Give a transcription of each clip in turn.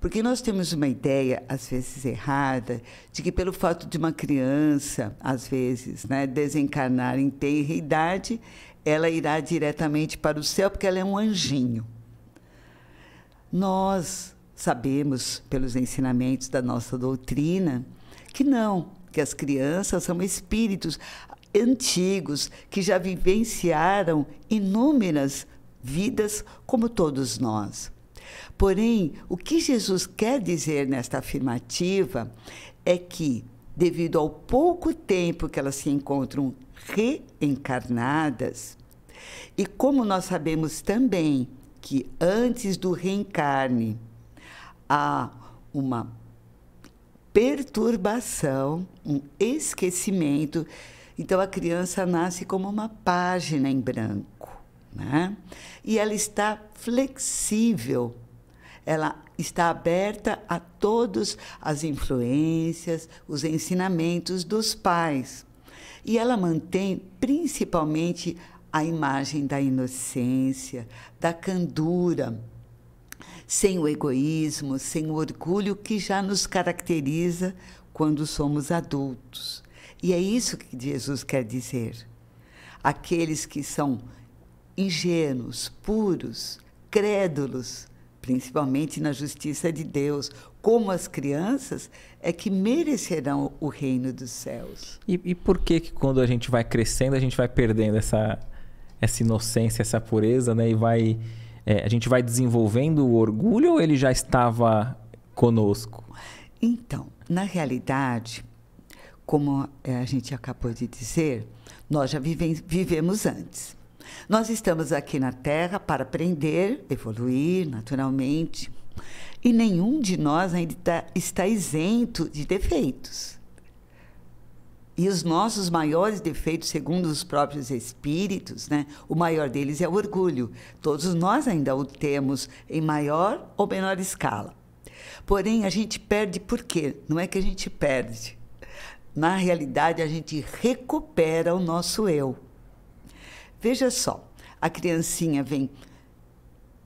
Porque nós temos uma ideia, às vezes errada, de que pelo fato de uma criança, às vezes, né, desencarnar em tenra idade, ela irá diretamente para o céu, porque ela é um anjinho. Nós sabemos, pelos ensinamentos da nossa doutrina, que não, que as crianças são espíritos antigos que já vivenciaram inúmeras vidas como todos nós. Porém, o que Jesus quer dizer nesta afirmativa é que, devido ao pouco tempo que elas se encontram reencarnadas, e como nós sabemos também que antes do reencarne há uma perturbação, um esquecimento, então a criança nasce como uma página em branco. Né? E ela está flexível, ela está aberta a todas as influências, os ensinamentos dos pais. E ela mantém principalmente a imagem da inocência, da candura, sem o egoísmo, sem o orgulho que já nos caracteriza quando somos adultos. E é isso que Jesus quer dizer. Aqueles que são ingênuos, puros, crédulos, principalmente na justiça de Deus, como as crianças, é que merecerão o reino dos céus. E, e, por que que quando a gente vai crescendo, a gente vai perdendo essa, essa inocência, essa pureza, né? E vai... É, a gente vai desenvolvendo o orgulho ou ele já estava conosco? Então, na realidade, como é, a gente acabou de dizer, nós já vivemos antes. Nós estamos aqui na Terra para aprender, evoluir naturalmente. E nenhum de nós ainda está, está isento de defeitos. E os nossos maiores defeitos, segundo os próprios espíritos, né, o maior deles é o orgulho. Todos nós ainda o temos em maior ou menor escala. Porém, a gente perde por quê? Não é que a gente perde. Na realidade, a gente recupera o nosso eu. Veja só, a criancinha vem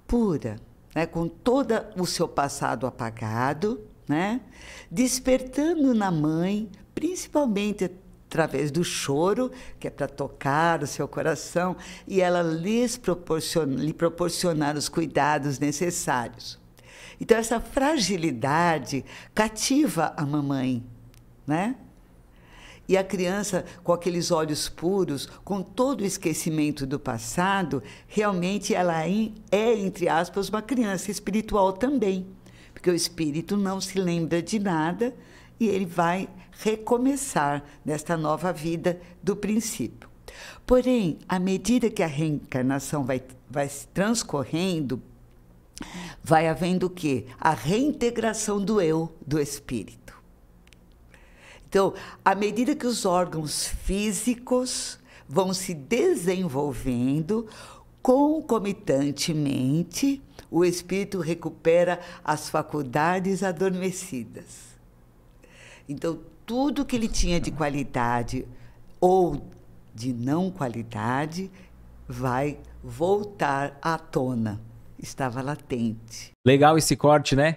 pura, né, com todo o seu passado apagado, né, despertando na mãe, principalmente através do choro, que é para tocar o seu coração, e ela lhes proporciona, lhe proporcionar os cuidados necessários. Então, essa fragilidade cativa a mamãe, né? E a criança, com aqueles olhos puros, com todo o esquecimento do passado, realmente ela é, é, entre aspas, uma criança espiritual também. Porque o espírito não se lembra de nada e ele vai recomeçar nesta nova vida do princípio. Porém, à medida que a reencarnação vai, vai transcorrendo, vai havendo o quê? A reintegração do eu, do espírito. Então, à medida que os órgãos físicos vão se desenvolvendo, concomitantemente, o espírito recupera as faculdades adormecidas. Então, tudo que ele tinha de qualidade ou de não qualidade vai voltar à tona. Estava latente. Legal esse corte, né?